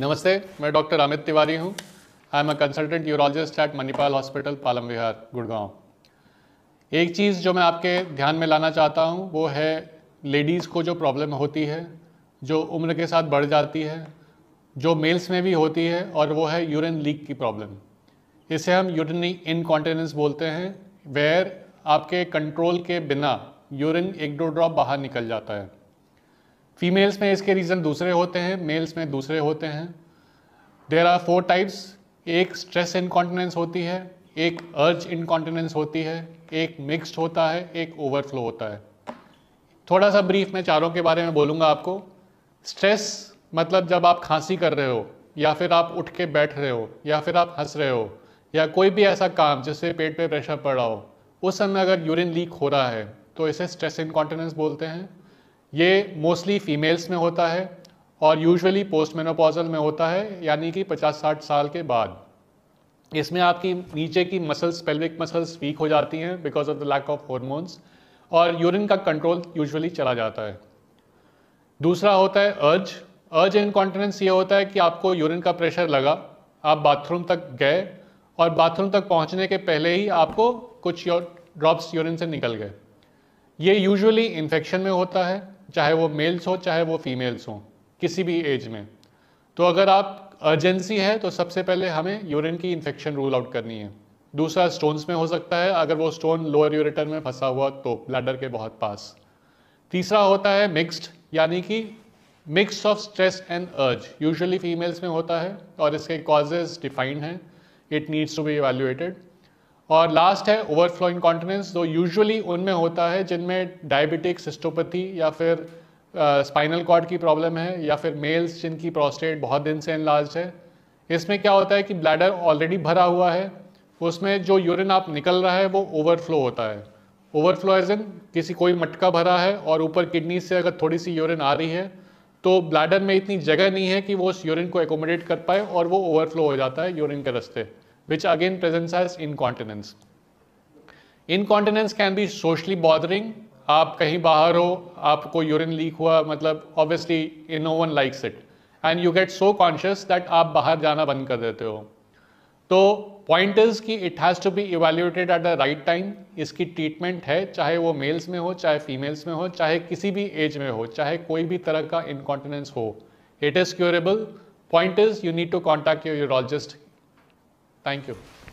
नमस्ते मैं डॉक्टर अमित तिवारी हूँ I am a consultant urologist at Manipal hospital Palam Vihar Gurgaon एक चीज़ जो मैं आपके ध्यान में लाना चाहता हूँ वो है लेडीज़ को जो प्रॉब्लम होती है जो उम्र के साथ बढ़ जाती है जो मेल्स में भी होती है और वो है यूरिन लीक की प्रॉब्लम इसे हम यूरिनी इनकॉन्टिनेंस बोलते हैं वेयर आपके कंट्रोल के बिना यूरिन एक दो ड्रॉप बाहर निकल जाता है फीमेल्स में इसके रीज़न दूसरे होते हैं मेल्स में दूसरे होते हैं देर आर फोर टाइप्स एक स्ट्रेस इनकॉन्टिनेंस होती है एक अर्ज इनकॉन्टिनेंस होती है एक मिक्स्ड होता है एक ओवरफ्लो होता है थोड़ा सा ब्रीफ मैं चारों के बारे में बोलूँगा आपको स्ट्रेस मतलब जब आप खांसी कर रहे हो या फिर आप उठ के बैठ रहे हो या फिर आप हंस रहे हो या कोई भी ऐसा काम जिससे पेट पे प्रेशर पड़ रहा हो उस समय अगर यूरिन लीक हो रहा है तो इसे स्ट्रेस इनकॉन्टिनेंस बोलते हैं ये मोस्टली फीमेल्स में होता है और यूजुअली पोस्ट मेनोपॉजल में होता है यानी कि 50-60 साल के बाद इसमें आपकी नीचे की मसल्स पेल्विक मसल्स वीक हो जाती हैं because of the lack of hormones और यूरिन का कंट्रोल यूजुअली चला जाता है दूसरा होता है अर्ज अर्ज इनकॉन्टिनेंस ये होता है कि आपको यूरिन का प्रेशर लगा आप बाथरूम तक गए और बाथरूम तक पहुंचने के पहले ही आपको कुछ ड्रॉप्स यूरिन से निकल गए ये यूजुअली इन्फेक्शन में होता है चाहे वो मेल्स हो चाहे वो फीमेल्स हों किसी भी एज में तो अगर आप अर्जेंसी है तो सबसे पहले हमें यूरिन की इन्फेक्शन रूल आउट करनी है दूसरा स्टोन्स में हो सकता है अगर वो स्टोन लोअर यूरिटर में फंसा हुआ तो ब्लैडर के बहुत पास तीसरा होता है मिक्स्ड यानी कि mix of stress and urge usually females में होता है और इसके कॉजेज डिफाइंड हैं it needs to be evaluated और लास्ट है ओवरफ्लो इनकॉन्टिनेंस जो यूजुअली उनमें होता है जिनमें डायबिटिक सिस्टोपैथी या फिर स्पाइनल uh, कॉर्ड की प्रॉब्लम है या फिर मेल्स जिनकी प्रोस्टेट बहुत दिन से इनलार्ज है इसमें क्या होता है कि ब्लैडर ऑलरेडी भरा हुआ है उसमें जो यूरिन आप निकल रहा है वो ओवरफ्लो होता है ओवरफ्लो एज इन किसी कोई मटका भरा है और ऊपर किडनी से अगर थोड़ी सी यूरिन आ रही है तो ब्लैडर में इतनी जगह नहीं है कि वो उस यूरिन को एकोमोडेट कर पाए और वो ओवरफ्लो हो जाता है यूरिन के रस्ते which again presents as incontinence. Incontinence can be socially bothering. आप कहीं बाहर हो आपको यूरिन लीक हुआ मतलब obviously no one likes it and you get so conscious that आप बाहर जाना बंद कर देते हो तो पॉइंट इज कि it has to be evaluated at the right time इसकी ट्रीटमेंट है चाहे वो मेल्स में हो चाहे फीमेल्स में हो चाहे किसी भी एज में हो चाहे कोई भी तरह का इनकॉन्टिनेंस हो it is curable point is you need to contact your urologist Thank you.